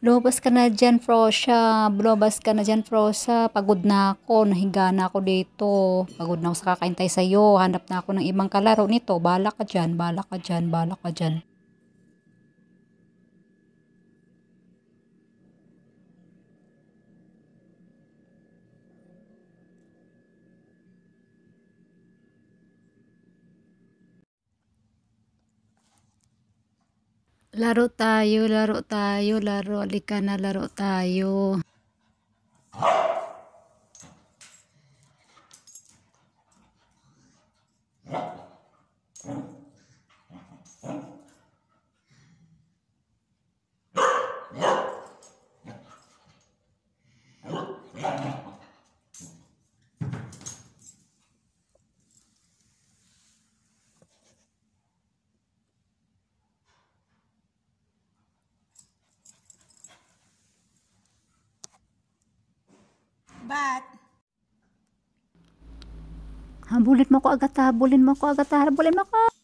Lumabas ka na dyan, Frosha. Lumabas ka na dyan, Frosha. Pagod na ako. Nahiga na ako dito. Pagod na ako sa kakaintay sa'yo. Hanap na ako ng ibang kalaro nito. Bala ka dyan, bala ka dyan, bala ka dyan. Laro tayo, laro tayo, laro. Alika na, laro tayo. But, Habulin mo ko agad, habulin mo ko agad, habulin mo ko.